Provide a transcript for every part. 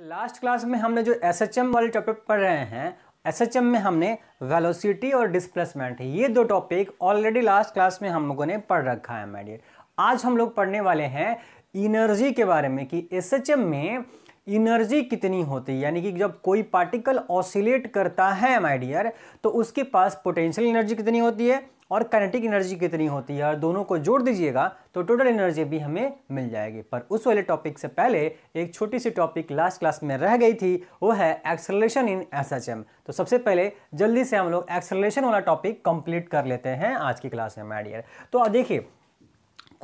last class में हमने जो एस एच एम वाले टॉपिक पढ़ रहे हैं एस एच एम में हमने वेलोसिटी और डिस्प्लेसमेंट ये दो टॉपिक ऑलरेडी लास्ट क्लास में हम लोगों ने पढ़ रखा है मैडियर आज हम लोग पढ़ने वाले हैं इनर्जी के बारे में कि एस एच एम में इनर्जी कितनी होती है यानी कि जब कोई पार्टिकल ऑसिलेट करता है माय डियर तो उसके पास पोटेंशियल एनर्जी कितनी होती है और काइनेटिक एनर्जी कितनी होती है और दोनों को जोड़ दीजिएगा तो टोटल एनर्जी भी हमें मिल जाएगी पर उस वाले टॉपिक से पहले एक छोटी सी टॉपिक लास्ट क्लास में रह गई थी वो है एक्सलेशन इन एस तो सबसे पहले जल्दी से हम लोग एक्सलेशन वाला टॉपिक कंप्लीट कर लेते हैं आज की क्लास में माइडियर तो देखिए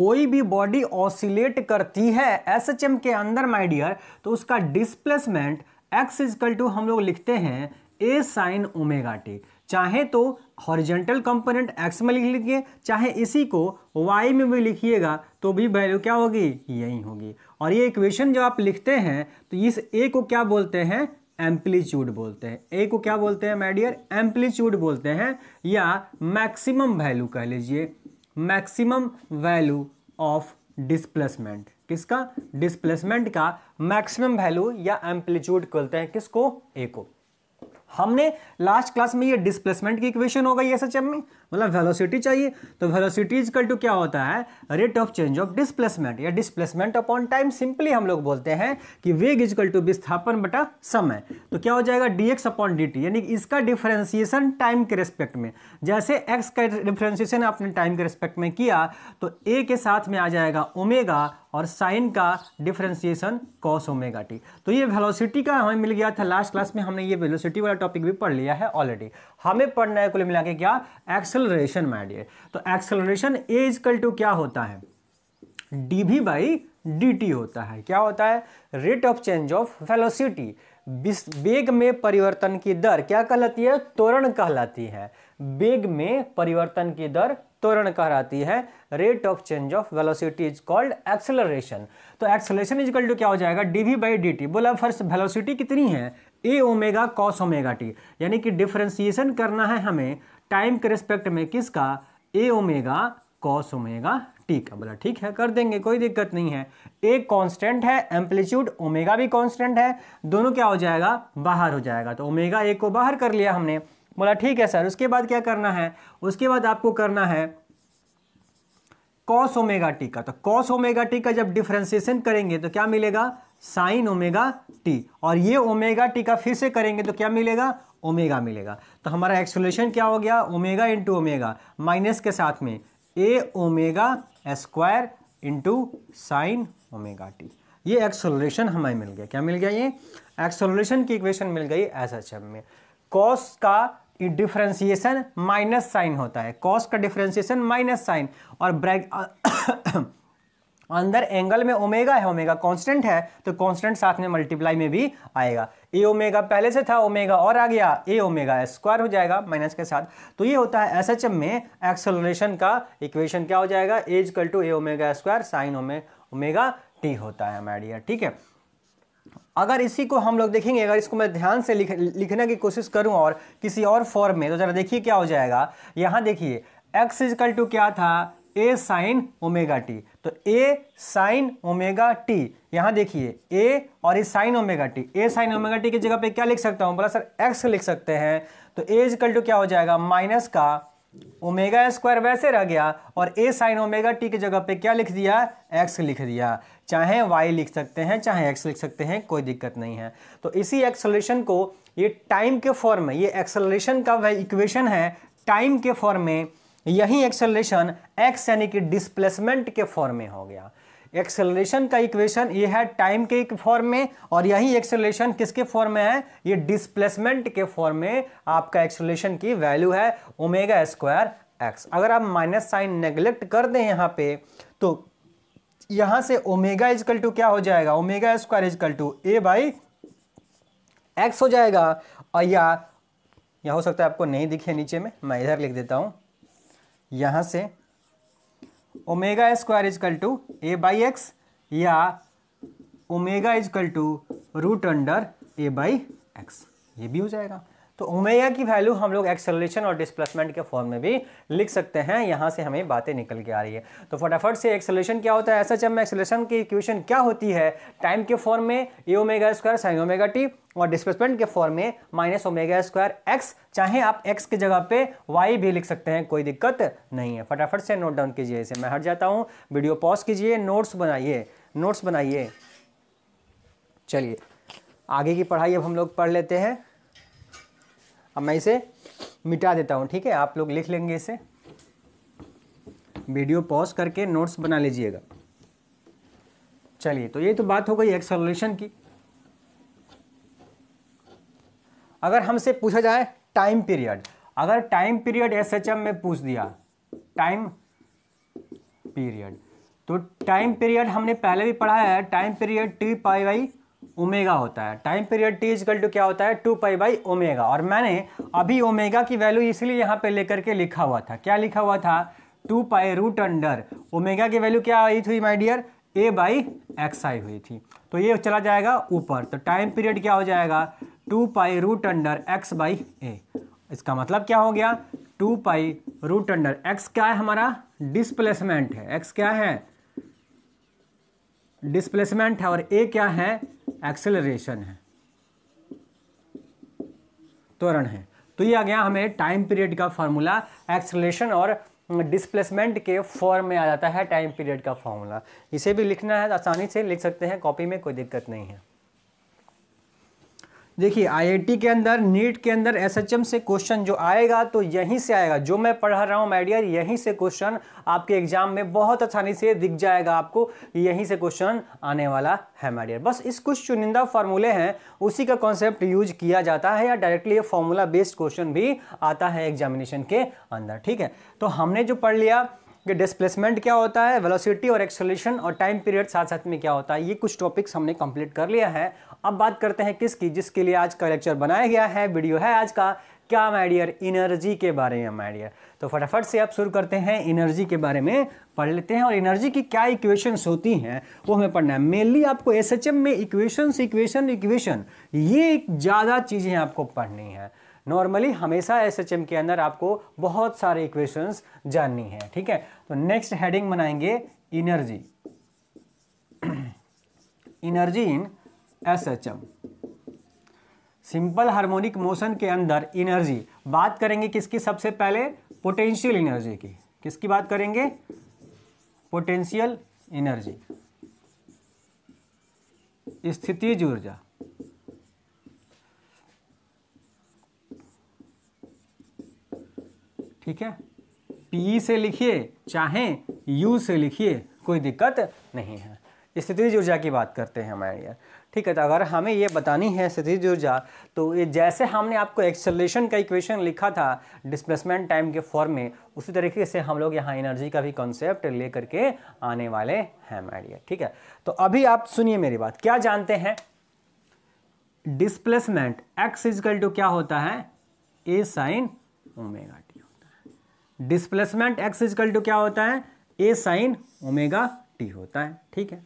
कोई भी बॉडी ऑसिलेट करती है एस के अंदर माइडियर तो उसका डिस्प्लेसमेंट एक्स इजकल टू हम लोग लिखते हैं ए साइन ओमेगा टी चाहे तो हॉरिजेंटल कंपोनेंट एक्स में लिख लीजिए चाहे इसी को वाई में भी लिखिएगा तो भी वैल्यू क्या होगी यही होगी और ये इक्वेशन जब आप लिखते हैं तो इस ए को क्या बोलते हैं एम्पलीट्यूड बोलते हैं ए को क्या बोलते हैं माइडियर एम्पलीट्यूड बोलते हैं या मैक्सिमम वैल्यू कह लीजिए मैक्सिमम वैल्यू ऑफ डिस्प्लेसमेंट किसका डिस्प्लेसमेंट का मैक्सिमम वैल्यू या एम्पलीट्यूड बोलते हैं किसको ए को हमने लास्ट क्लास में ये डिस्प्लेसमेंट की इक्वेशन हो गई एस में मतलब वेलोसिटी चाहिए तो वेलोसिटी इज कल टू क्या होता है rate of change of displacement या डिस्प्लेसमेंट अपॉन टाइम सिंपली हम लोग बोलते हैं कि वेग इज कल टू विस्थापन बटा समय तो क्या हो जाएगा D X upon D T यानी इसका डिफ्रेंसिएशन टाइम के रेस्पेक्ट में जैसे एक्स का डिफ्रेंसिएशन आपने टाइम के रेस्पेक्ट में किया तो ए के साथ में आ जाएगा ओमेगा और साइन का डिफरेंशिएशन कॉस ओमेगा टी तो ये वेलोसिटी का हमें मिल गया था लास्ट क्लास में हमने ये वेलोसिटी वाला टॉपिक भी पढ़ लिया है ऑलरेडी हमें पढ़ना है कुल मिला के क्या एक्स एक्सेलरेशन माय तो एक्सेलरेशन ए इजकल टू क्या होता है डी भी बाई डी टी होता है क्या होता है rate of change of velocity बेग में परिवर्तन की दर क्या कहलाती है त्वरण कहलाती है बेग में परिवर्तन की दर त्वरण कहलाती है rate of change of velocity is called acceleration तो एक्सेलरेशन इजकल टू क्या हो जाएगा D V by D T बोला फर्स्ट वेलोसिटी कितनी है A omega cos omega T यानी कि डिफ्रेंसिएशन करना है हमें टाइम के रिस्पेक्ट में किसका A omega cos omega T का बोला ठीक है कर देंगे कोई दिक्कत नहीं है एक कांस्टेंट है एम्पलीट्यूड ओमेगा भी कांस्टेंट है दोनों क्या हो जाएगा बाहर हो जाएगा तो ओमेगा ए को बाहर कर लिया हमने बोला ठीक है सर उसके बाद क्या करना है उसके बाद आपको करना है कॉस ओमेगा टी का तो कॉस ओमेगा टी का जब डिफ्रेंसिएशन करेंगे तो क्या मिलेगा साइन ओमेगा टी और ये ओमेगा टी का फिर से करेंगे तो क्या मिलेगा ओमेगा मिलेगा तो हमारा एक्सोलेशन क्या हो गया ओमेगा इंटू ओमेगा माइनस के साथ में A omega square into sine omega T ये एक्सोलेशन हमें मिल गया क्या मिल गया ये एक्सोलेशन की इक्वेशन मिल गई एस एच एम में कॉस का डिफ्रेंसिएशन माइनस साइन होता है कॉस का डिफ्रेंसिएशन माइनस साइन और ब्रैक अंदर एंगल में ओमेगा है ओमेगा कांस्टेंट है तो कांस्टेंट साथ में मल्टीप्लाई में भी आएगा ए ओमेगा पहले से था ओमेगा और आ गया ए ओमेगा स्क्वायर हो जाएगा माइनस के साथ तो ये होता है एस में एक्सेलरेशन का इक्वेशन क्या हो जाएगा equal to A omega square sine omega omega T होता है मैडियर ठीक है अगर इसी को हम लोग देखेंगे अगर इसको मैं ध्यान से लिख, लिखने की कोशिश करूं और किसी और फॉर्म में तो ज़रा देखिए क्या हो जाएगा यहाँ देखिए एक्स इजकल टू क्या था ए साइन ओमेगा टी तो ए साइन ओमेगा टी यहां देखिए ए और A sine omega T A sine omega T की जगह पे क्या लिख सकता हूं बोला सर एक्स लिख सकते हैं तो ए टू क्या हो जाएगा माइनस का ओमेगा स्क्वायर वैसे रह गया और ए साइन ओमेगा टी की जगह पे क्या लिख दिया एक्स लिख दिया चाहे वाई लिख सकते हैं चाहे एक्स लिख सकते हैं कोई दिक्कत नहीं है तो इसी एक्सलेशन को ये टाइम के फॉर्म में ये एक्सलेशन का वह इक्वेशन है टाइम के फॉर्म में यही एक्सेलरेशन एक्स यानी कि डिस्प्लेसमेंट के फॉर्म में हो गया एक्सेलरेशन का इक्वेशन ये है टाइम के फॉर्म में और यही एक्सेलरेशन किसके फॉर्म में है ये डिस्प्लेसमेंट के फॉर्म में आपका एक्सेलरेशन की वैल्यू है ओमेगा स्क्वायर एक्स अगर आप माइनस साइन नेग्लेक्ट कर दें यहाँ पे तो यहां से ओमेगा इजकल टू क्या हो जाएगा omega square equal to A by X हो जाएगा और या, या हो सकता है आपको नहीं दिखे नीचे में मैं इधर लिख देता हूँ यहां से omega square equal to A by X या omega equal to root under A by X ये भी हो जाएगा तो ओमेगा की वैल्यू हम लोग एक्सेलरेशन और डिस्प्लेसमेंट के फॉर्म में भी लिख सकते हैं यहाँ से हमें बातें निकल के आ रही है तो फटाफट से एक्सेलरेशन क्या होता है ऐसा जब में एक्सेलरेशन की इक्वेशन क्या होती है टाइम के फॉर्म में A omega square sine omega T और डिस्प्लेसमेंट के फॉर्म में माइनस ओमेगा स्क्वायर एक्स चाहे आप एक्स की जगह पे वाई भी लिख सकते हैं कोई दिक्कत नहीं है फटाफट से नोट डाउन कीजिए इसे मैं हट जाता हूँ वीडियो पॉज कीजिए नोट्स बनाइए नोट्स बनाइए चलिए आगे की पढ़ाई अब हम लोग पढ़ लेते हैं अब मैं इसे मिटा देता हूँ ठीक है आप लोग लिख लेंगे इसे वीडियो पॉज करके नोट्स बना लीजिएगा चलिए तो ये तो बात हो गई एक्सोलेशन की अगर हमसे पूछा जाए टाइम पीरियड अगर time period S H M में पूछ दिया टाइम पीरियड तो टाइम पीरियड हमने पहले भी पढ़ा है time period T pi by omega होता है time period T is equal to क्या होता है टू पाई बाई ओमेगा और मैंने अभी ओमेगा की वैल्यू इसलिए यहाँ पे लेकर के लिखा हुआ था क्या लिखा हुआ था two pi root under omega की वैल्यू क्या आई थी my dear A by X आई हुई थी तो ये चला जाएगा ऊपर तो टाइम पीरियड क्या हो जाएगा two pi root under X by A इसका मतलब क्या हो गया two pi root under X क्या है हमारा डिस्प्लेसमेंट है एक्स क्या है डिस्प्लेसमेंट है और ए क्या है एक्सेलरेशन है त्वरण है तो ये आ गया हमें टाइम पीरियड का फॉर्मूला एक्सेलरेशन और डिस्प्लेसमेंट के फॉर्म में आ जाता है टाइम पीरियड का फॉर्मूला इसे भी लिखना है आसानी से लिख सकते हैं कॉपी में कोई दिक्कत नहीं है देखिए आईआईटी के अंदर नीट के अंदर एसएचएम से क्वेश्चन जो आएगा तो यहीं से आएगा जो मैं पढ़ा रहा हूँ मैडियर यहीं से क्वेश्चन आपके एग्जाम में बहुत आसानी से दिख जाएगा आपको यहीं से क्वेश्चन आने वाला है मैडियर बस इस कुछ चुनिंदा फार्मूले हैं उसी का कॉन्सेप्ट यूज किया जाता है या डायरेक्टली ये फॉर्मूला बेस्ड क्वेश्चन भी आता है एग्जामिनेशन के अंदर ठीक है तो हमने जो पढ़ लिया कि डिस्प्लेसमेंट क्या होता है वेलोसिटी और एक्सोलेशन और टाइम पीरियड साथ साथ में क्या होता है ये कुछ टॉपिक्स हमने कंप्लीट कर लिया है अब बात करते हैं किसकी जिसके लिए आज का लेक्चर बनाया गया है वीडियो है आज का क्या माइडियर इनर्जी के बारे में माइडियर तो फटाफट से आप शुरू करते हैं एनर्जी के बारे में पढ़ लेते हैं और एनर्जी की क्या इक्वेशंस होती हैं वो हमें पढ़ना है मेनली आपको एस में इक्वेशंस इक्वेशन इक्वेशन ये ज़्यादा चीज़ें आपको पढ़नी है नॉर्मली हमेशा एस एच एम के अंदर आपको बहुत सारे इक्वेशंस जाननी है ठीक है तो नेक्स्ट हेडिंग बनाएंगे energy energy in S H M simple harmonic motion के अंदर इनर्जी बात करेंगे किसकी सबसे पहले पोटेंशियल इनर्जी की किसकी बात करेंगे पोटेंशियल इनर्जी स्थिति ऊर्जा ठीक है पी से लिखिए चाहे यू से लिखिए कोई दिक्कत नहीं है स्थितिज ऊर्जा की बात करते हैं हमारे यार ठीक है तो अगर हमें ये बतानी है स्थितिज ऊर्जा तो ये जैसे हमने आपको एक्सेलेशन का इक्वेशन लिखा था डिस्प्लेसमेंट टाइम के फॉर्म में उसी तरीके से हम लोग यहाँ एनर्जी का भी कॉन्सेप्ट लेकर के आने वाले हैं मैडियर ठीक है तो अभी आप सुनिए मेरी बात क्या जानते हैं डिस्प्लेसमेंट एक्स इजकल टू क्या होता है A sine omega displacement X is equal to क्या होता है ए साइन ओमेगा टी होता है ठीक है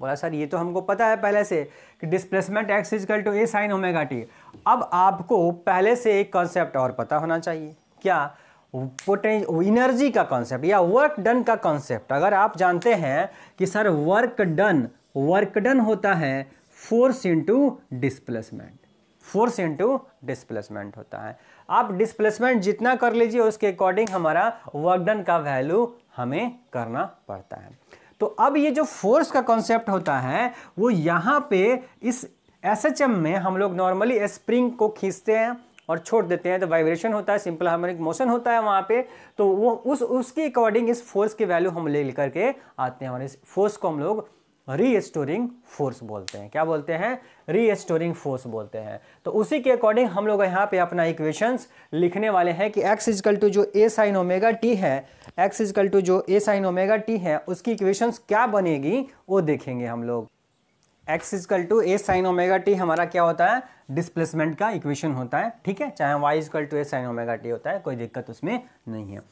बोला सर ये तो हमको पता है पहले से कि displacement X is equal to A sine omega T अब आपको पहले से एक कॉन्सेप्ट और पता होना चाहिए क्या इनर्जी का कॉन्सेप्ट या वर्क डन का कॉन्सेप्ट अगर आप जानते हैं कि sir work done work done होता है force into displacement force into displacement होता है आप डिस्प्लेसमेंट जितना कर लीजिए उसके अकॉर्डिंग हमारा वर्कडन का वैल्यू हमें करना पड़ता है तो अब ये जो फोर्स का कॉन्सेप्ट होता है वो यहाँ पे इस एस में हम लोग नॉर्मली स्प्रिंग को खींचते हैं और छोड़ देते हैं तो वाइब्रेशन होता है सिंपल हार्मोनिक मोशन होता है वहाँ पे तो वो उस उसके अकॉर्डिंग इस फोर्स की वैल्यू हम ले करके आते हैं और इस फोर्स को हम लोग रीस्टोरिंग फोर्स बोलते हैं क्या बोलते हैं रीस्टोरिंग फोर्स बोलते हैं तो उसी के अकॉर्डिंग हम लोग यहाँ पे अपना इक्वेशंस लिखने वाले हैं कि एक्स इजकल टू जो ए साइन ओमेगा टी है एक्स इजकल टू जो ए साइन ओमेगा टी है उसकी इक्वेशंस क्या बनेगी वो देखेंगे हम लोग X is equal to A sine omega T हमारा क्या होता है डिस्प्लेसमेंट का इक्वेशन होता है ठीक है चाहे Y is equal to A sine omega T होता है कोई दिक्कत उसमें नहीं है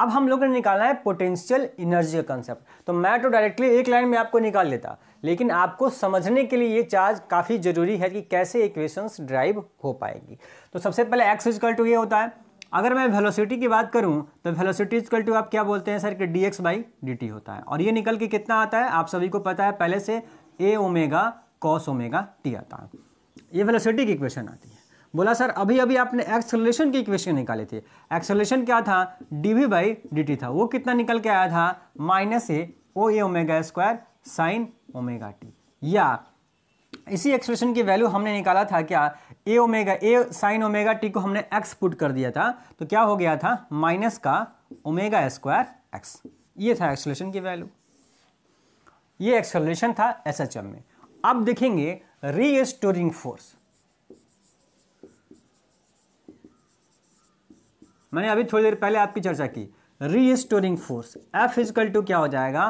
अब हम लोग ने निकालना है पोटेंशियल एनर्जी का कंसेप्ट तो मैं तो डायरेक्टली एक लाइन में आपको निकाल लेता लेकिन आपको समझने के लिए ये चार्ज काफ़ी ज़रूरी है कि कैसे इक्वेशंस ड्राइव हो पाएगी तो सबसे पहले एक्स इजकल टू ये होता है अगर मैं वेलोसिटी की बात करूं तो वेलोसिटी इजकल टू आप क्या बोलते हैं सर कि D X by D T होता है और ये निकल के कितना आता है आप सभी को पता है पहले से A omega cos omega T आता है ये वेलोसिटी की इक्वेशन आती है बोला सर अभी अभी आपने एक्सलेशन की इक्वेशन निकाली थी एक्सलेशन क्या था D V by D T था वो कितना निकल के आया था minus A O A omega square sine omega T या इसी एक्सप्रेशन की वैल्यू हमने निकाला था क्या A omega A sine omega T को हमने एक्स पुट कर दिया था तो क्या हो गया था माइनस का ओमेगा स्क्वायर एक्स ये था एक्सलेशन की वैल्यू ये एक्सलेशन था एस में अब देखेंगे री फोर्स मैंने अभी थोड़ी देर पहले आपकी चर्चा की restoring force F is equal to क्या हो जाएगा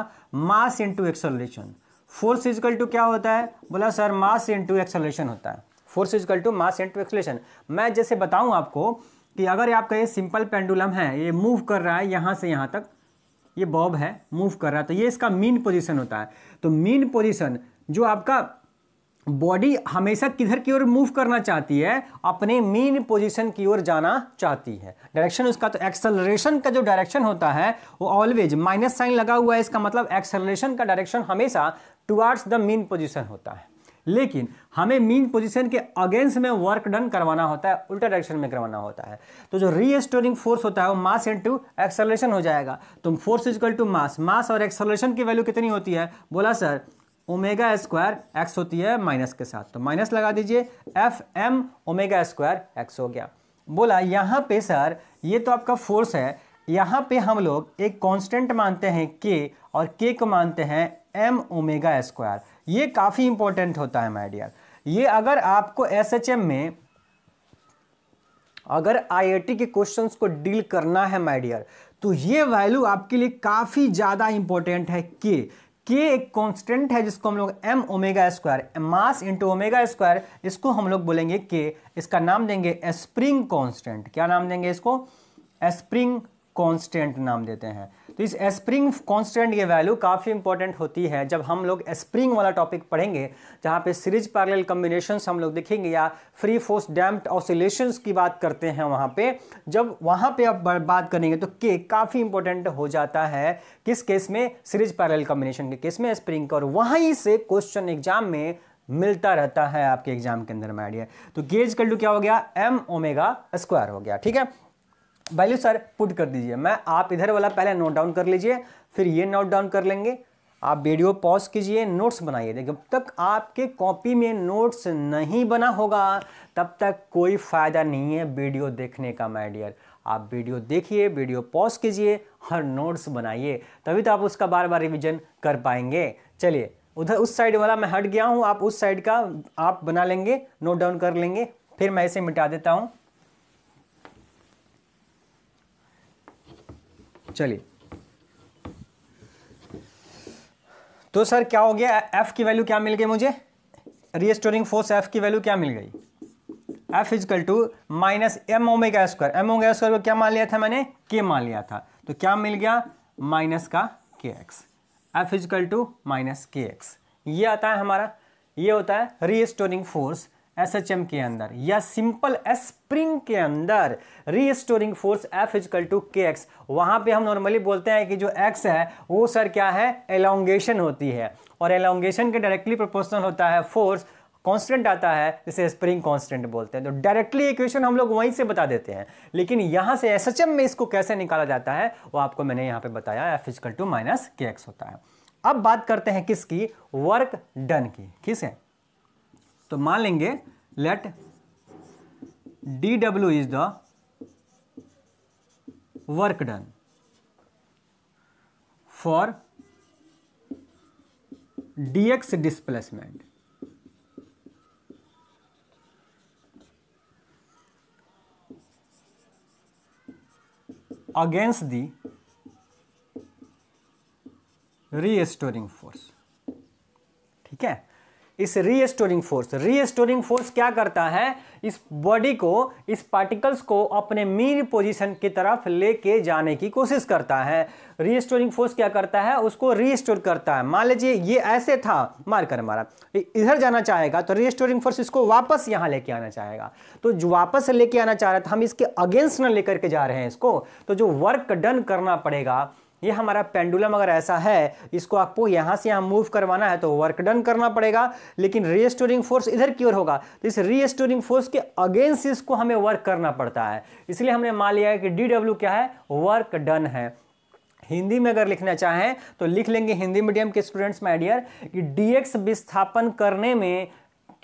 mass into acceleration force is equal to क्या होता है बोला सर मास इंटू एक्सलेशन होता है force is equal to mass into acceleration मैं जैसे बताऊं आपको कि अगर आपका ये सिंपल पेंडुलम है ये मूव कर रहा है यहां से यहां तक ये बॉब है मूव कर रहा है तो ये इसका मीन पोजिशन होता है तो मीन पोजिशन जो आपका बॉडी हमेशा किधर की ओर मूव करना चाहती है अपने मेन पोजीशन की ओर जाना चाहती है डायरेक्शन उसका तो एक्सेलरेशन का जो डायरेक्शन होता है वो ऑलवेज माइनस साइन लगा हुआ है इसका मतलब एक्सेलरेशन का डायरेक्शन हमेशा टुवार्ड्स द मेन पोजीशन होता है लेकिन हमें मीन पोजीशन के अगेंस्ट में वर्क डन करवाना होता है उल्टा डायरेक्शन में करवाना होता है तो जो रीस्टोरिंग फोर्स होता है वो मास इनटू एक्सेलरेशन हो जाएगा तो force is equal to mass mass और एक्सेलरेशन की वैल्यू कितनी होती है बोला सर ओमेगा स्क्वायर एक्स होती है माइनस के साथ तो माइनस लगा दीजिए F M omega square X हो गया बोला यहाँ पे सर ये तो आपका फोर्स है यहाँ पे हम लोग एक कांस्टेंट मानते हैं के और के को मानते हैं एम ओमेगा स्क्वायर ये काफ़ी इंपॉर्टेंट होता है माइडियर ये अगर आपको एस में अगर आईआईटी के क्वेश्चन को डील करना है माइडियर तो ये वैल्यू आपके लिए काफ़ी ज़्यादा इंपॉर्टेंट है के के एक कांस्टेंट है जिसको हम लोग M omega square mass into omega square इसको हम लोग बोलेंगे के इसका नाम देंगे स्प्रिंग कांस्टेंट क्या नाम देंगे इसको स्प्रिंग कांस्टेंट नाम देते हैं तो इस स्प्रिंग कांस्टेंट ये वैल्यू काफ़ी इंपॉर्टेंट होती है जब हम लोग स्प्रिंग वाला टॉपिक पढ़ेंगे जहाँ पे सीरीज पैरेलल कम्बिनेशन हम लोग देखेंगे या फ्री फोर्स डैम्प्ड ऑसिलेशन की बात करते हैं वहाँ पे जब वहाँ पे आप बात करेंगे तो के काफ़ी इंपॉर्टेंट हो जाता है किस केस में सीरीज पैरल कम्बिनेशन के केस में स्प्रिंग का और वहीं से क्वेश्चन एग्जाम में मिलता रहता है आपके एग्जाम के अंदर माइडिया तो गेज कल्डू क्या हो गया एम ओमेगा स्क्वायर हो गया ठीक है वैल्यू सर पुट कर दीजिए मैं आप इधर वाला पहले नोट डाउन कर लीजिए फिर ये नोट डाउन कर लेंगे आप वीडियो पॉज कीजिए नोट्स बनाइए जब तक आपके कॉपी में नोट्स नहीं बना होगा तब तक कोई फ़ायदा नहीं है वीडियो देखने का माय डियर आप वीडियो देखिए वीडियो पॉज कीजिए हर नोट्स बनाइए तभी तो आप उसका बार बार रिविजन कर पाएंगे चलिए उधर उस साइड वाला मैं हट गया हूँ आप उस साइड का आप बना लेंगे नोट डाउन कर लेंगे फिर मैं इसे मिटा देता हूँ चलिए तो सर क्या हो गया एफ की वैल्यू क्या मिल गई मुझे रिस्टोरिंग फोर्स एफ की वैल्यू क्या मिल गई F is equal to minus M omega square M omega square को क्या मान लिया था मैंने के मान लिया था तो क्या मिल गया माइनस का K X F is equal to minus K X ये आता है हमारा ये होता है restoring force S H M के अंदर या सिंपल स्प्रिंग के अंदर restoring force F is equal to K X वहाँ पर हम नॉर्मली बोलते हैं कि जो एक्स है वो सर क्या है एलोंगेशन होती है और एलोंगेशन के डायरेक्टली प्रोपोर्शनल होता है फोर्स कांस्टेंट आता है जिसे स्प्रिंग कांस्टेंट बोलते हैं तो डायरेक्टली इक्वेशन हम लोग वहीं से बता देते हैं लेकिन यहाँ से एस में इसको कैसे निकाला जाता है वो आपको मैंने यहाँ पे बताया F is equal to minus K X होता है अब बात करते हैं किसकी वर्क डन की ठीक है तो मान लेंगे let D W is the work done for D X displacement against the restoring force ठीक है इस रीस्टोरिंग फोर्स रीस्टोरिंग फोर्स क्या करता है इस बॉडी को इस पार्टिकल्स को अपने मीन पोजीशन की तरफ लेके जाने की कोशिश करता है रीस्टोरिंग फोर्स क्या करता है उसको रीस्टोर करता है मान लीजिए ये ऐसे था मार कर मारा इधर जाना चाहेगा तो रीस्टोरिंग फोर्स इसको वापस यहाँ लेके आना चाहेगा तो जो वापस लेके आना चाह रहा था हम इसके अगेंस्ट ना लेकर के जा रहे हैं इसको तो जो वर्क डन करना पड़ेगा ये हमारा पेंडुलम अगर ऐसा है इसको आपको यहाँ से यहाँ मूव करवाना है तो वर्क डन करना पड़ेगा लेकिन रीस्टोरिंग फोर्स इधर की ओर होगा तो इस रीस्टोरिंग फोर्स के अगेंस्ट इसको हमें वर्क करना पड़ता है इसलिए हमने मान लिया है कि डी क्या है वर्क डन है हिंदी में अगर लिखना चाहें तो लिख लेंगे हिंदी मीडियम के स्टूडेंट्स माइडियर कि डीएक्स विस्थापन करने में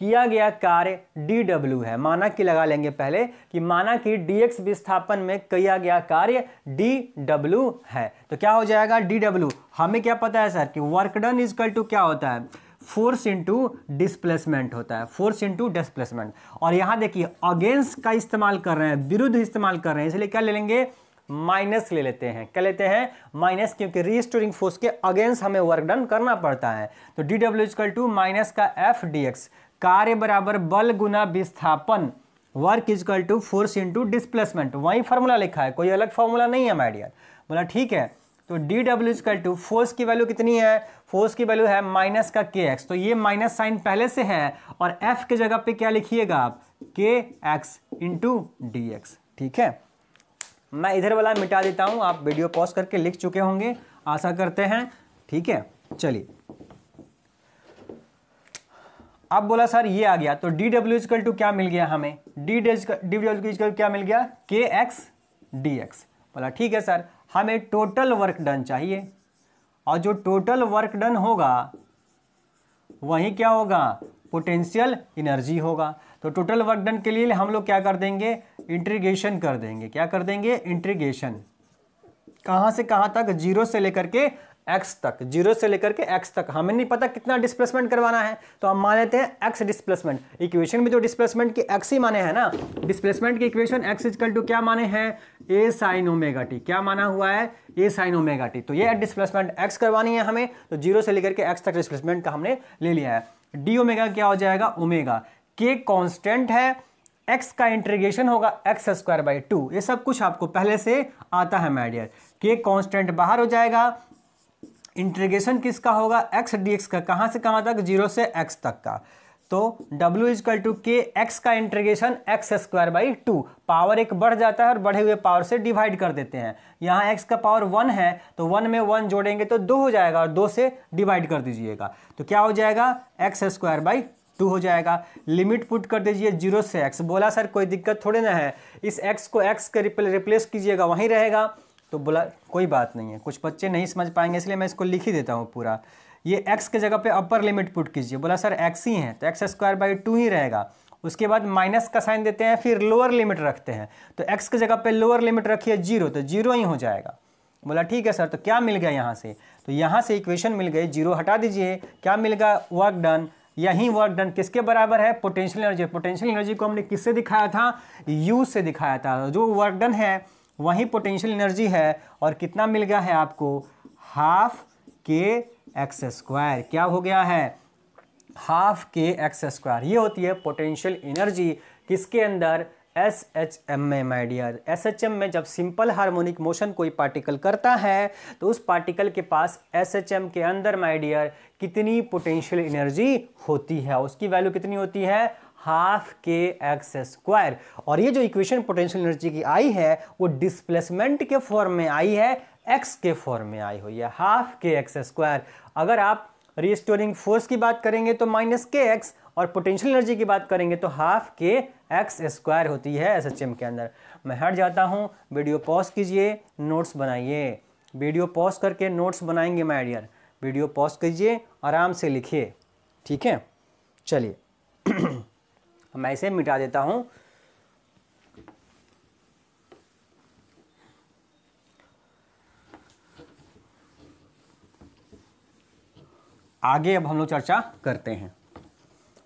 किया गया कार्य डी डब्ल्यू है माना कि लगा लेंगे पहले कि माना कि डी एक्स विस्थापन में किया गया कार्य डी डब्ल्यू है तो क्या हो जाएगा डी डब्ल्यू हमें क्या पता है सर कि वर्क डन कल टू क्या होता है फोर्स इंटू डिस्प्लेसमेंट होता है फोर्स इंटू डिस्प्लेसमेंट और यहाँ देखिए अगेंस्ट का इस्तेमाल कर रहे हैं विरुद्ध इस्तेमाल कर रहे हैं इसलिए क्या ले लेंगे माइनस ले लेते हैं क्या लेते हैं माइनस क्योंकि रीस्टोरिंग फोर्स के अगेंस्ट हमें वर्क डन करना पड़ता है तो D W is equal to minus का एफ डी एक्स कार्य बराबर बल गुना विस्थापन work is equal to force into displacement वही फॉर्मूला लिखा है कोई अलग फॉर्मूला नहीं है माइडियर बोला ठीक है तो D W is equal to force की वैल्यू कितनी है फोर्स की वैल्यू है माइनस का के एक्स तो ये माइनस साइन पहले से है और एफ के जगह पे क्या लिखिएगा आप के एक्स इंटू डी एक्स ठीक है मैं इधर वाला मिटा देता हूँ आप वीडियो पॉज करके लिख चुके होंगे आशा करते हैं ठीक है चलिए अब बोला सर ये आ गया तो डी डब्ल्यू इजकल टू क्या मिल गया हमें डी डब्ल्यू इजकल क्या मिल गया के एक्स डी एक्स बोला ठीक है सर हमें टोटल वर्क डन चाहिए और जो टोटल वर्क डन होगा वही क्या होगा पोटेंशियल इनर्जी होगा तो टोटल वर्क डन के लिए हम लोग क्या कर देंगे इंट्रीगेशन कर देंगे क्या कर देंगे इंट्रीगेशन कहाँ से कहाँ तक जीरो से लेकर के एक्स तक जीरो से लेकर के एक्स तक हमें नहीं पता कितना डिस्प्लेसमेंट करवाना है तो हम मान लेते हैं एक्स डिस्प्लेसमेंट इक्वेशन में जो डिस्प्लेसमेंट की एक्स ही माने है ना डिस्प्लेसमेंट की इक्वेशन एक्स इजकल टू क्या माने हैं ए साइन ओमेगा टी क्या माना हुआ है ए साइन ओमेगा टी तो ये डिस्प्लेसमेंट एक्स करवानी है हमें तो जीरो से लेकर के एक्स तक डिस्प्लेसमेंट का हमने ले लिया है डी ओमेगा क्या हो जाएगा ओमेगा के कॉन्स्टेंट है एक्स का इंटीग्रेशन होगा एक्स स्क्वायर बाई टू ये सब कुछ आपको पहले से आता है माइडियर के कांस्टेंट बाहर हो जाएगा इंट्रीगेशन किसका होगा एक्स डी एक्स का कहाँ से कहाँ तक जीरो से एक्स तक का तो W is equal to K X का integration X square by two power एक बढ़ जाता है और बढ़े हुए पावर से डिवाइड कर देते हैं यहाँ x का पावर वन है तो वन में वन जोड़ेंगे तो दो हो जाएगा और दो से डिवाइड कर दीजिएगा तो क्या हो जाएगा एक्स स्क्वायर बाई टू हो जाएगा लिमिट पुट कर दीजिए जीरो से एक्स बोला सर कोई दिक्कत थोड़ी ना है इस एक्स को एक्स के रिप्लेस कीजिएगा वहीं रहेगा तो बोला कोई बात नहीं है कुछ बच्चे नहीं समझ पाएंगे इसलिए मैं इसको लिख ही देता हूँ पूरा ये x के जगह पे अपर लिमिट पुट कीजिए बोला सर x ही है तो एक्स स्क्वायर बाई टू ही रहेगा उसके बाद माइनस का साइन देते हैं फिर लोअर लिमिट रखते हैं तो x के जगह पे लोअर लिमिट रखिए जीरो तो जीरो ही हो जाएगा बोला ठीक है सर तो क्या मिल गया यहाँ से तो यहाँ से इक्वेशन मिल गई जीरो हटा दीजिए क्या मिल गया वर्क डन यही वर्क डन किसके बराबर है पोटेंशियल एनर्जी पोटेंशियल एनर्जी को हमने किससे दिखाया था यू से दिखाया था जो वर्क डन है वही पोटेंशियल एनर्जी है और कितना मिल गया है आपको हाफ के एक्स स्क्वायर क्या हो गया है हाफ के एक्स स्क्वायर ये होती है पोटेंशियल एनर्जी किसके अंदर एस एच एम में my dear S H M में जब सिंपल हार्मोनिक मोशन कोई पार्टिकल करता है तो उस पार्टिकल के पास एस एच एम के अंदर माई डियर कितनी पोटेंशियल एनर्जी होती है उसकी वैल्यू कितनी होती है हाफ के एक्स स्क्वायर और ये जो इक्वेशन पोटेंशियल एनर्जी की आई है वो डिस्प्लेसमेंट के फॉर्म में आई है एक्स के फॉर्म में आई हुई है हाफ के एक्स स्क्वायर अगर आप रिस्टोरिंग फोर्स की बात करेंगे तो माइनस के एक्स और पोटेंशियल एनर्जी की बात करेंगे तो हाफ के एक्स स्क्वायर होती है एस के अंदर मैं हट जाता हूँ वीडियो पॉज कीजिए नोट्स बनाइए वीडियो पॉज करके नोट्स बनाएंगे माई डियर वीडियो पॉज कीजिए आराम से लिखिए ठीक है चलिए मैं इसे मिटा देता हूं आगे अब हम लोग चर्चा करते हैं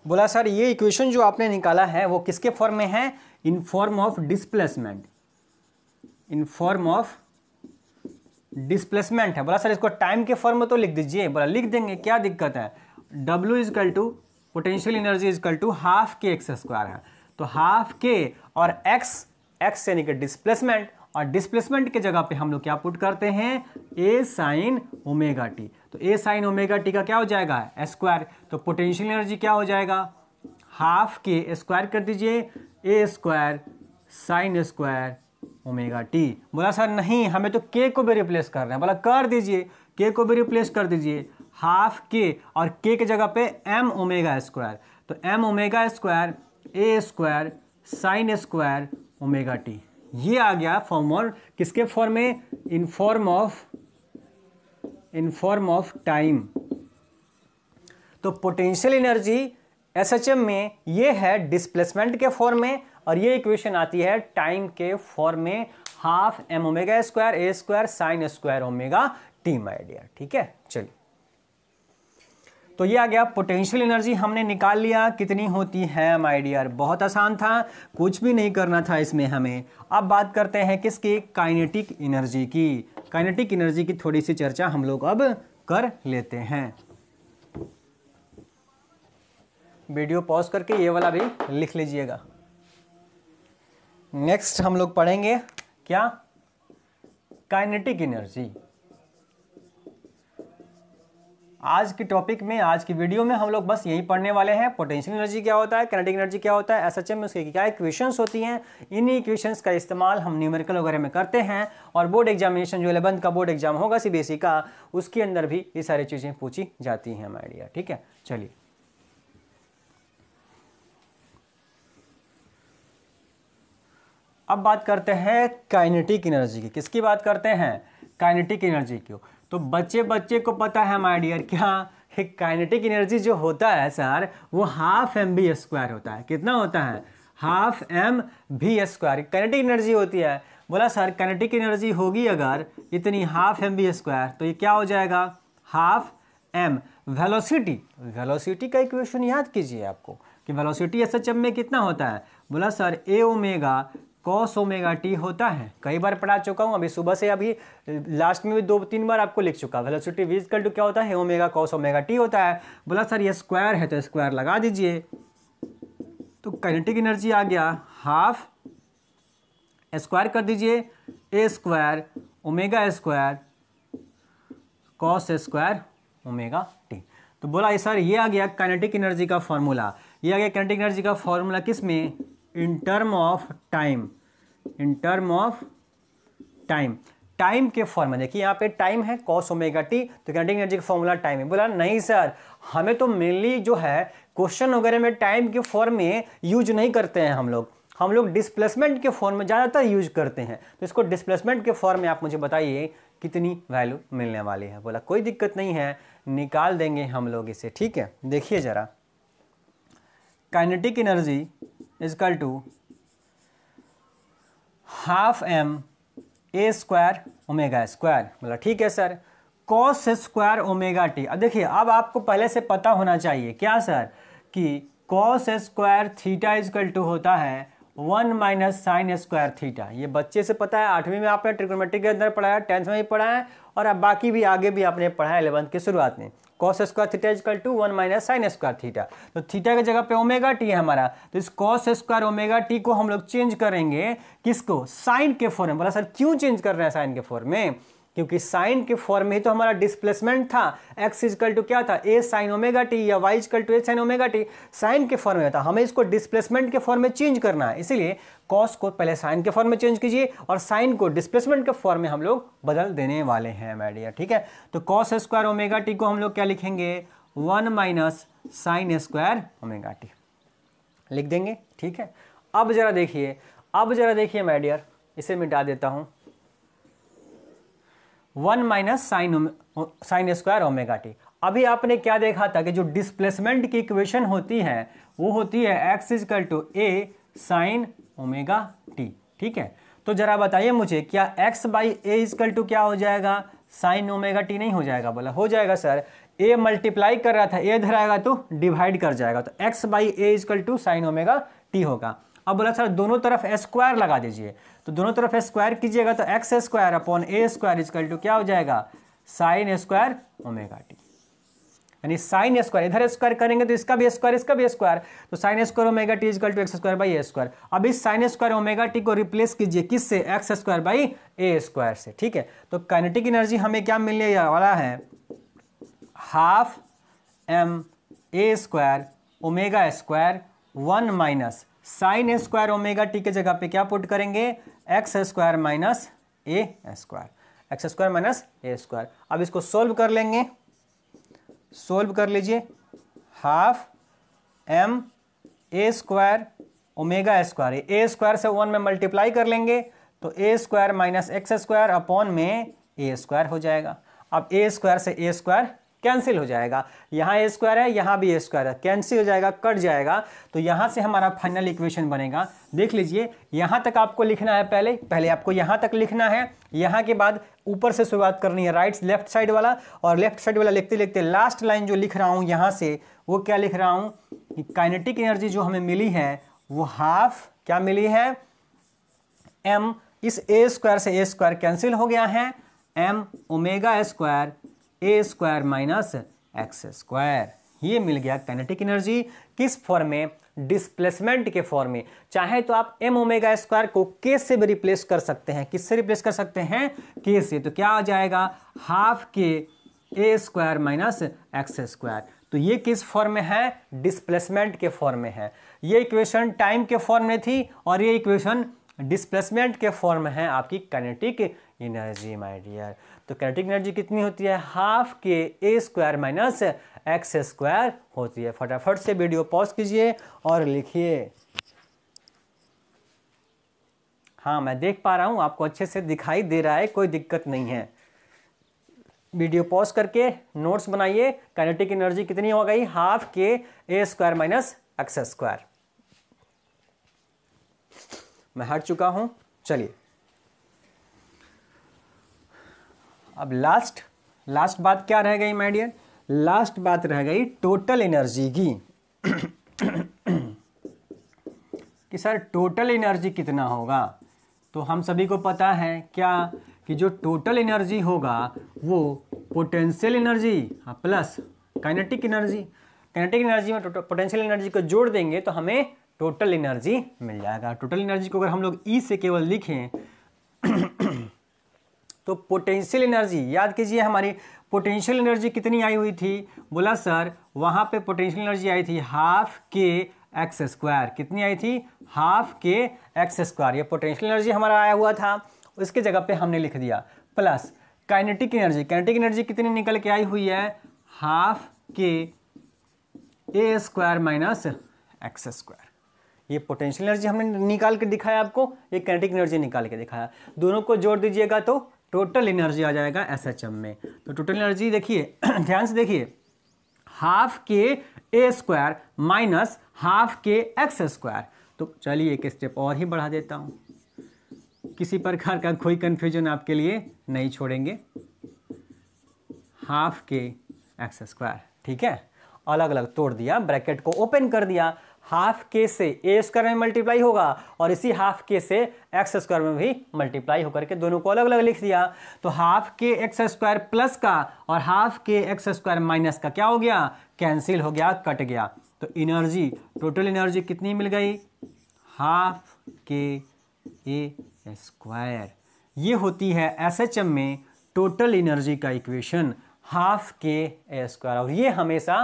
बोला सर ये इक्वेशन जो आपने निकाला है वो किसके फॉर्म में है in form of displacement in form of displacement है बोला सर इसको टाइम के फॉर्म में तो लिख दीजिए बोला लिख देंगे क्या दिक्कत है W is equal to potential energy is equal to half K X square है तो हाफ के और एक्स एक्स यानी कि डिस्प्लेसमेंट और डिस्प्लेसमेंट के जगह पे हम लोग क्या पुट करते हैं ए साइन ओमेगा टी तो ए साइन ओमेगा टी का क्या हो जाएगा स्क्वायर तो पोटेंशियल एनर्जी क्या हो जाएगा हाफ के स्क्वायर कर दीजिए A square sine square omega T बोला सर नहीं हमें तो के को भी रिप्लेस कर रहे हैं बोला कर दीजिए के को भी रिप्लेस कर दीजिए हाफ के और के के जगह पे एम ओमेगा स्क्वायर तो M omega square A square sine square omega T ये आ गया फॉर्म और किसके फॉर्म में in form of in form of time तो potential energy S H M में ये है डिस्प्लेसमेंट के फॉर्म में और ये इक्वेशन आती है टाइम के फॉर्म में half M omega square A square sine square omega T my dear ठीक है चलिए तो ये आ गया पोटेंशियल एनर्जी हमने निकाल लिया कितनी होती है माय डियर बहुत आसान था कुछ भी नहीं करना था इसमें हमें अब बात करते हैं किसकी काइनेटिक एनर्जी की काइनेटिक एनर्जी की थोड़ी सी चर्चा हम लोग अब कर लेते हैं वीडियो पॉज करके ये वाला भी लिख लीजिएगा नेक्स्ट हम लोग पढ़ेंगे क्या काइनेटिक एनर्जी आज के टॉपिक में आज की वीडियो में हम लोग बस यही पढ़ने वाले हैं पोटेंशियल एनर्जी क्या होता है कैनेटिक एनर्जी क्या होता है एम में उसके क्या इक्वेशंस होती हैं इन इक्वेशंस का इस्तेमाल हम न्यूमेरिकल वगैरह में करते हैं और बोर्ड एग्जामिनेशन जो एलेवंथ का बोर्ड एग्जाम होगा सी e का उसके अंदर भी ये सारी चीज़ें पूछी जाती हैं आइडिया ठीक है चलिए अब बात करते हैं काइनेटिक एनर्जी की किसकी बात करते हैं काइनेटिक एनर्जी की तो बच्चे बच्चे को पता है माय डियर क्या एक काइनेटिक एनर्जी जो होता है सर वो हाफ एम बी स्क्वायर होता है कितना होता है half M V square kinetic energy होती है बोला सर काइनेटिक एनर्जी होगी अगर इतनी हाफ एम बी स्क्वायर तो ये क्या हो जाएगा हाफ एम वेलोसिटी वेलोसिटी का इक्वेशन याद कीजिए आपको कि वेलोसिटी एस एच एम में कितना होता है बोला sir A omega cos omega T होता है कई बार पढ़ा चुका हूँ अभी सुबह से अभी लास्ट में भी दो तीन बार आपको लिख चुका वेलोसिटी विजिकल टू क्या होता है ओमेगा कॉस ओमेगा टी होता है बोला सर ये स्क्वायर है तो स्क्वायर लगा दीजिए तो काइनेटिक एनर्जी आ गया हाफ स्क्वायर कर दीजिए A square omega square cos square omega T तो बोला ये सर ये आ गया काइनेटिक एनर्जी का फॉर्मूला ये आ गया काइनेटिक एनर्जी का फॉर्मूला किस में in term of time in term of time time के फॉर्म में देखिए यहाँ पे टाइम है कॉस ओमेगा टी तो कैनेटिक एनर्जी का फॉर्मूला टाइम है बोला नहीं सर हमें तो मेनली जो है क्वेश्चन वगैरह में टाइम के फॉर्म में यूज नहीं करते हैं हम लोग हम लोग डिस्प्लेसमेंट के फॉर्म में ज़्यादातर यूज करते हैं तो इसको डिस्प्लेसमेंट के फॉर्म में आप मुझे बताइए कितनी वैल्यू मिलने वाली है बोला कोई दिक्कत नहीं है निकाल देंगे हम लोग इसे ठीक है देखिए ज़रा kinetic energy is equal to half M A square omega square बोला ठीक है sir cos square omega T अब देखिए अब आपको पहले से पता होना चाहिए क्या सर कि cos square theta is equal to होता है one minus sine square theta ये बच्चे से पता है आठवीं में आपने ट्रिग्नोमेट्री के अंदर पढ़ाया टेंथ में भी पढ़ाया और अब बाकी भी आगे भी आपने पढ़ाया एलेवंथ की शुरुआत में cos square theta is equal to one minus sine square theta तो थीटा की जगह पे ओमेगा टी है हमारा तो इस कॉस स्क्वायर ओमेगा टी को हम लोग चेंज करेंगे किसको साइन के फॉर्म बोला सर क्यों चेंज कर रहे हैं साइन के फॉर्म में क्योंकि साइन के फॉर्म में ही तो हमारा डिस्प्लेसमेंट था एक्स इजकल टू क्या था ए साइन ओमेगा टी या Y is equal to A sine omega T sine के फॉर्म में था हमें इसको डिस्प्लेसमेंट के फॉर्म में चेंज करना है इसीलिए कॉस को पहले साइन के फॉर्म में चेंज कीजिए और साइन को डिस्प्लेसमेंट के फॉर्म में हम लोग बदल देने वाले हैं मैडियर ठीक है तो कॉस स्क्वायर ओमेगा टी को हम लोग क्या लिखेंगे one minus sine square omega T लिख देंगे ठीक है अब जरा देखिए अब जरा देखिए मैडियर इसे मिटा देता हूँ one minus sine sine square omega T अभी आपने क्या देखा था कि जो डिस्प्लेसमेंट की इक्वेशन होती है वो होती है X is equal to A sine omega T ठीक है तो जरा बताइए मुझे क्या X by A is equal to क्या हो जाएगा साइन ओमेगा टी नहीं हो जाएगा बोला हो जाएगा सर ए मल्टीप्लाई कर रहा था ए धराएगा तो डिवाइड कर जाएगा तो X by A is equal to sine omega T होगा अब बोला सर दोनों तरफ स्क्वायर लगा दीजिए तो दोनों तरफ स्क्वायर कीजिएगा तो X square upon A square is to क्या हो जाएगा साइन स्क्वायर ओमेगा टी यानी साइन स्क्वायर इधर स्क्वायर करेंगे तो इसका भी स्क्वायर इसका भी स्क्वायर तो sine square omega T is equal to X square by A square अब इस साइन स्क्वायर ओमेगा टी को रिप्लेस कीजिए किस से X square by A square से ठीक है तो कैनेटिक एनर्जी हमें क्या मिलने वाला है half M A square omega square one minus sine square omega T के जगह पे क्या पुट करेंगे X square minus A square X square minus A square अब इसको सोल्व कर लेंगे सोल्व कर लीजिए half M A square omega square A square से वन में मल्टीप्लाई कर लेंगे तो A square minus X square upon में ए स्क्वायर हो जाएगा अब ए स्क्वायर से ए स्क्वायर कैंसिल हो जाएगा यहाँ ए स्क्वायर है यहाँ भी ए स्क्वायर है कैंसिल हो जाएगा कट जाएगा तो यहाँ से हमारा फाइनल इक्वेशन बनेगा देख लीजिए यहाँ तक आपको लिखना है पहले पहले आपको यहाँ तक लिखना है यहाँ के बाद ऊपर से शुरुआत करनी है राइट लेफ्ट साइड वाला और लेफ्ट साइड वाला लिखते लिखते लास्ट लाइन जो लिख रहा हूँ यहाँ से वो क्या लिख रहा हूँ काइनेटिक एनर्जी जो हमें मिली है वो हाफ क्या मिली है एम इस ए स्क्वायर से ए स्क्वायर कैंसिल हो गया है M omega square A square minus X square ये मिल गया कैनेटिक एनर्जी किस फॉर्म में डिस्प्लेसमेंट के फॉर्म में चाहे तो आप एम ओमेगा स्क्वायर को के से भी रिप्लेस कर सकते हैं किससे रिप्लेस कर सकते हैं के से तो क्या आ जाएगा half K A square minus X square तो ये किस फॉर्म में है डिस्प्लेसमेंट के फॉर्म में है ये इक्वेशन टाइम के फॉर्म में थी और ये इक्वेशन डिस्प्लेसमेंट के फॉर्म में है आपकी कैनेटिक एनर्जी माइडियर तो कैनेटिक एनर्जी कितनी होती है half K A square minus X square होती है फटाफट से वीडियो पॉज कीजिए और लिखिए हाँ मैं देख पा रहा हूँ आपको अच्छे से दिखाई दे रहा है कोई दिक्कत नहीं है वीडियो पॉज करके नोट्स बनाइए काइनेटिक एनर्जी कितनी हो गई half K A square minus X square मैं हट चुका हूं चलिए अब लास्ट लास्ट बात क्या रह गई माय डियर लास्ट बात रह गई टोटल एनर्जी की कि सर टोटल एनर्जी कितना होगा तो हम सभी को पता है क्या कि जो टोटल एनर्जी होगा वो potential energy plus kinetic energy kinetic energy में पोटेंशियल एनर्जी को जोड़ देंगे तो हमें टोटल एनर्जी मिल जाएगा टोटल एनर्जी को अगर हम लोग ई e से केवल लिखें तो पोटेंशियल एनर्जी याद कीजिए हमारी पोटेंशियल एनर्जी कितनी आई हुई थी बोला सर वहाँ पे पोटेंशियल एनर्जी आई थी हाफ के एक्स स्क्वायर कितनी आई थी हाफ के एक्स स्क्वायर ये पोटेंशियल एनर्जी हमारा आया हुआ था उसके जगह पे हमने लिख दिया plus kinetic energy kinetic energy कितनी निकल के आई हुई है half K A square minus X square ये पोटेंशियल एनर्जी हमने निकाल के दिखाया आपको ये कैनेटिक एनर्जी निकाल के दिखाया दोनों को जोड़ दीजिएगा तो टोटल एनर्जी आ जाएगा एस एच एम में तो टोटल एनर्जी देखिए ध्यान से देखिए half K A square minus half K X square तो चलिए एक स्टेप और ही बढ़ा देता हूँ किसी प्रकार का कोई कन्फ्यूजन आपके लिए नहीं छोड़ेंगे हाफ के एक्स स्क्वायर ठीक है अलग अलग तोड़ दिया ब्रैकेट को ओपन कर दिया हाफ के से ए स्क्वायर में मल्टीप्लाई होगा और इसी हाफ के से एक्स स्क्वायर में भी मल्टीप्लाई होकर के दोनों को अलग अलग लिख दिया तो half K X square plus का और half K X square minus का क्या हो गया कैंसिल हो गया कट गया तो एनर्जी टोटल एनर्जी कितनी मिल गई हाफ के ए स्क्वायर ये होती है एस में टोटल एनर्जी का equation half K A square और ये हमेशा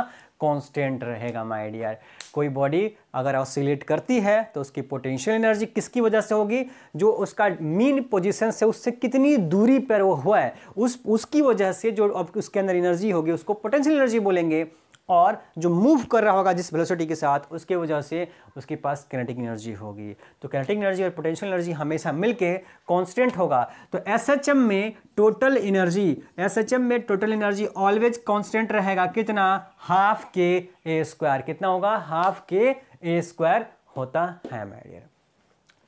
कांस्टेंट रहेगा माय डियर कोई बॉडी अगर ऑसिलेट करती है तो उसकी पोटेंशियल एनर्जी किसकी वजह से होगी जो उसका मीन पोजीशन से उससे कितनी दूरी पर वो हुआ है उस उसकी वजह से जो अब उसके अंदर एनर्जी होगी उसको पोटेंशियल एनर्जी बोलेंगे और जो मूव कर रहा होगा जिस वेलोसिटी के साथ उसके वजह से उसके पास कैनेटिक एनर्जी होगी तो कैनेटिक एनर्जी और पोटेंशियल एनर्जी हमेशा मिलके कांस्टेंट होगा तो एस में टोटल एनर्जी एस में टोटल एनर्जी ऑलवेज कांस्टेंट रहेगा कितना हाफ के ए स्क्वायर कितना होगा हाफ के ए स्क्वायर होता है माय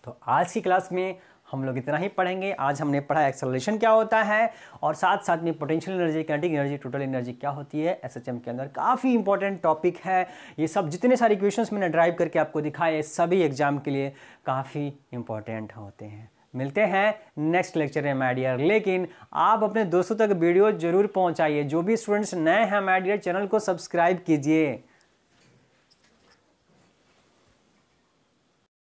तो आज की क्लास में हम लोग इतना ही पढ़ेंगे आज हमने पढ़ा एक्सेलरेशन क्या होता है और साथ साथ में potential energy kinetic energy total energy क्या होती है एस के अंदर काफ़ी इंपॉर्टेंट टॉपिक है ये सब जितने सारे क्वेश्चन मैंने ड्राइव करके आपको दिखाए सभी एग्जाम के लिए काफ़ी इंपॉर्टेंट होते हैं मिलते हैं नेक्स्ट लेक्चर में माइडियर लेकिन आप अपने दोस्तों तक वीडियो जरूर पहुंचाइए जो भी स्टूडेंट्स नए हैं माइडियर चैनल को सब्सक्राइब कीजिए